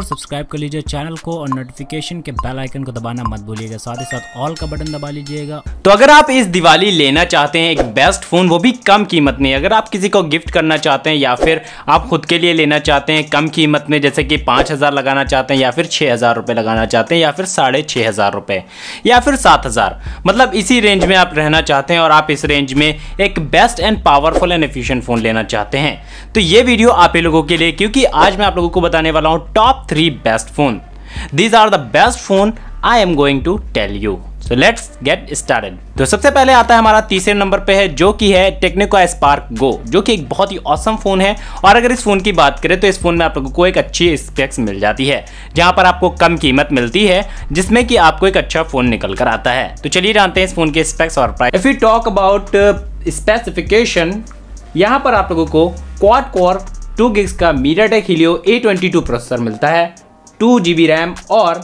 और सब्सक्राइब कर लीजिए चैनल को और नोटिफिकेशन के बेल आइकन को दबाना मत भूलिएगा साथ ही साथ ऑल का बटन दबा लीजिएगा तो अगर आप इस दिवाली लेना चाहते हैं एक बेस्ट फ़ोन वो भी कम कीमत में अगर आप किसी को गिफ्ट करना चाहते हैं या फिर आप खुद के लिए लेना चाहते हैं कम कीमत में जैसे कि पाँच लगाना चाहते हैं या फिर छः लगाना चाहते हैं या फिर साढ़े छः हज़ार रुपये या फिर सात हज़ार मतलब इसी रेंज में आप रहना चाहते हैं और आप इस रेंज में एक best and powerful and efficient phone लेना चाहते हैं तो ये वीडियो आप लोगों के लिए क्योंकि आज मैं आप लोगों को बताने वाला हूं top three best phone. These are the best phone I am going to tell you. So let's get started. तो सबसे पहले आता है हमारा तीसरे नंबर पे है जो कि है टेक्निको स्पार्क गो जो कि एक बहुत ही औसम फ़ोन है और अगर इस फ़ोन की बात करें तो इस फ़ोन में आप लोगों को एक अच्छी स्पेक्स मिल जाती है जहां पर आपको कम कीमत मिलती है जिसमें कि आपको एक अच्छा फ़ोन निकल कर आता है तो चलिए जानते हैं इस फ़ोन के स्पेक्स और price if you talk about specification यहाँ पर आप लोगों को क्वाड कोर टू गिग्स का मीडियाटेक ट्वेंटी टू प्रोसेसर मिलता है टू जी बी रैम और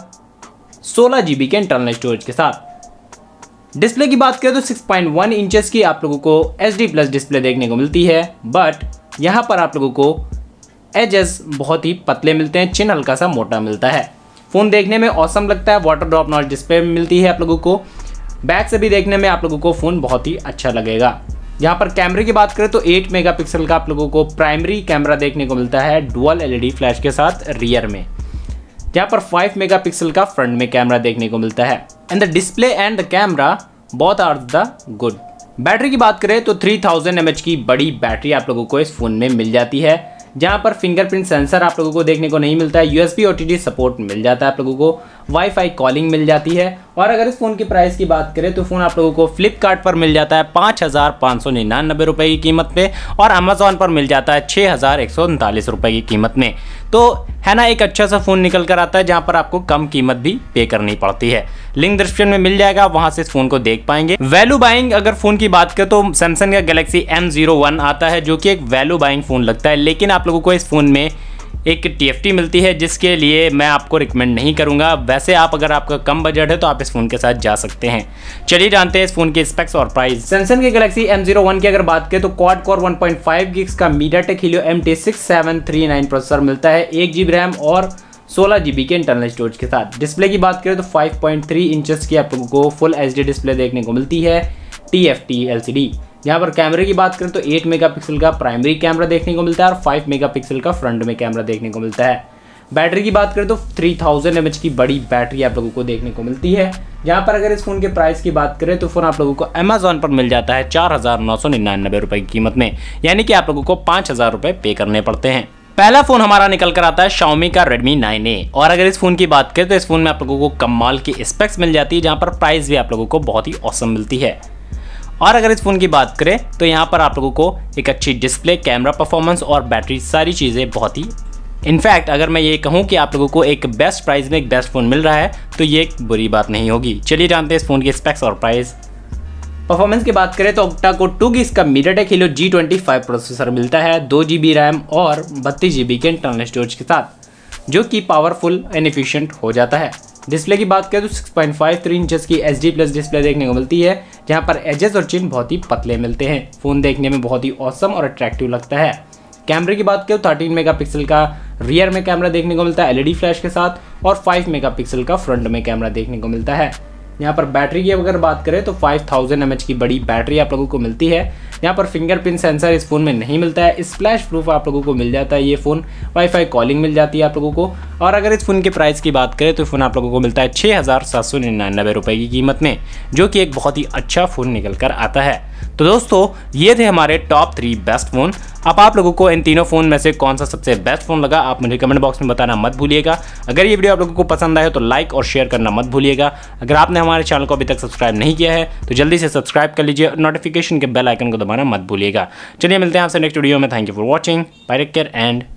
सोलह जी बी के इंटरनल स्टोरेज के साथ डिस्प्ले की बात करें तो 6.1 पॉइंट इंचज़ की आप लोगों को एच डी प्लस डिस्प्ले देखने को मिलती है बट यहाँ पर आप लोगों को एजेस बहुत ही पतले मिलते हैं चिन हल्का सा मोटा मिलता है फ़ोन देखने में औसम लगता है वाटर ड्रॉप नॉच डिस्प्ले मिलती है आप लोगों को बैक से भी देखने में आप लोगों को फ़ोन बहुत ही अच्छा लगेगा यहाँ पर कैमरे की बात करें तो 8 मेगापिक्सल का आप लोगों को प्राइमरी कैमरा देखने को मिलता है डुअल एलईडी फ्लैश के साथ रियर में यहाँ पर 5 मेगापिक्सल का फ्रंट में कैमरा देखने को मिलता है and the display and the camera बहुत आर द गुड बैटरी की बात करें तो 3000 थाउजेंड की बड़ी बैटरी आप लोगों को इस फ़ोन में मिल जाती है जहाँ पर फिंगरप्रिंट सेंसर आप लोगों को देखने को नहीं मिलता है यूएसबी ओटीडी सपोर्ट मिल जाता है आप लोगों को वाईफाई कॉलिंग मिल जाती है और अगर इस फ़ोन की प्राइस की बात करें तो फ़ोन आप लोगों को फ्लिपकार्ट पर मिल जाता है पाँच हज़ार पाँच सौ निन्यानबे रुपये की कीमत पे और अमेज़ॉन पर मिल जाता है छः हज़ार एक सौ उनतालीस रुपये की कीमत में तो है ना एक अच्छा सा फ़ोन निकल कर आता है जहाँ पर आपको कम कीमत भी पे करनी पड़ती है लिंक डिस्क्रिप्शन में मिल जाएगा वहाँ से इस फ़ोन को देख पाएंगे वैल्यू बाइंग अगर फ़ोन की बात करें तो सैमसंग का गैलेक्सी एम जीरो वन आता है जो कि एक वैल्यू बाइंग फ़ोन लगता है लेकिन आप लोगों को इस फ़ोन में एक टी मिलती है जिसके लिए मैं आपको रिकमेंड नहीं करूँगा वैसे आप अगर आपका कम बजट है तो आप इस फ़ोन के साथ जा सकते हैं चलिए जानते हैं इस फोन के स्पेक्स और प्राइस सैमसंग के गलेक्सी एम की अगर बात करें तो क्वाड कोर वन पॉइंट का MediaTek Helio M processor मिलता है एक जी रैम और सोलह जी के इंटरनल स्टोरेज के साथ डिस्प्ले की बात करें तो 5.3 पॉइंट इंचेस की आपको फुल एच डिस्प्ले देखने को मिलती है T F T L C D यहाँ पर कैमरे की बात करें तो 8 मेगापिक्सल का प्राइमरी कैमरा देखने को मिलता है और 5 मेगापिक्सल का फ्रंट में कैमरा देखने को मिलता है बैटरी की बात करें तो 3000 थाउजेंड की बड़ी बैटरी आप लोगों को देखने को मिलती है यहाँ पर अगर इस फ़ोन के प्राइस की बात करें तो फ़ोन आप लोगों को अमेजोन पर मिल जाता है चार हज़ार नौ सौ निन्यानबे की कीमत में यानी कि आप लोगों को पाँच हज़ार पे करने पड़ते हैं पहला फ़ोन हमारा निकल कर आता है शाओमी का Redmi 9A और अगर इस फ़ोन की बात करें तो इस फ़ोन में आप लोगों को कमाल की स्पेक्स मिल जाती है जहाँ पर प्राइस भी आप लोगों को बहुत ही औसम मिलती है और अगर इस फ़ोन की बात करें तो यहाँ पर आप लोगों को एक अच्छी डिस्प्ले कैमरा परफॉर्मेंस और बैटरी सारी चीज़ें बहुत ही इनफैक्ट अगर मैं ये कहूँ कि आप लोगों को एक बेस्ट प्राइस में एक बेस्ट फ़ोन मिल रहा है तो ये एक बुरी बात नहीं होगी चलिए जानते हैं इस फ़ोन के स्पेक्स और प्राइस परफॉर्मेंस की बात करें तो ओक्टा को टू की इसका मीडियाटेक हिलो जी ट्वेंटी फाइव प्रोसेसर मिलता है दो जी बी रैम और बत्तीस जी बी के इंटरनल स्टोरेज के साथ जो कि पावरफुल एंड एफिशिएंट हो जाता है डिस्प्ले की बात करें तो पॉइंट फाइव थ्री इंचज की एच डी प्लस डिस्प्ले देखने को मिलती है जहाँ पर एजेस और चिन्ह बहुत ही पतले मिलते हैं फ़ोन देखने में बहुत ही औसम और अट्रैक्टिव लगता है कैमरे की बात करें तो मेगा पिक्सल का रियर में कैमरा देखने को मिलता है एलईडी फ्लैश e के साथ और मेगा पिक्सल का फ्रंट में कैमरा देखने को मिलता है यहाँ पर बैटरी की अगर बात करें तो 5000 थाउजेंड की बड़ी बैटरी आप लोगों को मिलती है यहाँ पर फिंगरप्रिंट सेंसर इस फ़ोन में नहीं मिलता है स्प्लैश प्रूफ आप लोगों को मिल जाता है ये फ़ोन वाईफाई कॉलिंग मिल जाती है आप लोगों को और अगर इस फ़ोन के प्राइस की बात करें तो फ़ोन आप लोगों को मिलता है छः रुपए की कीमत में जो कि एक बहुत ही अच्छा फ़ोन निकल कर आता है तो दोस्तों ये थे हमारे टॉप थ्री बेस्ट फ़ोन अब आप लोगों को इन तीनों फ़ोन में से कौन सा सबसे बेस्ट फ़ोन लगा आप मुझे कमेंट बॉक्स में बताना मत भूलिएगा अगर ये वीडियो आप लोगों को पसंद आए तो लाइक और शेयर करना मत भूलिएगा अगर आपने हमारे चैनल को अभी तक सब्सक्राइब नहीं किया है तो जल्दी से सब्सक्राइब कर लीजिए और नोटिफिकेशन के बेल आइकन को दबाना मत भूलिएगा चलिए मिलते हैं आपसे नेक्स्ट वीडियो में thank you for watching bye take care and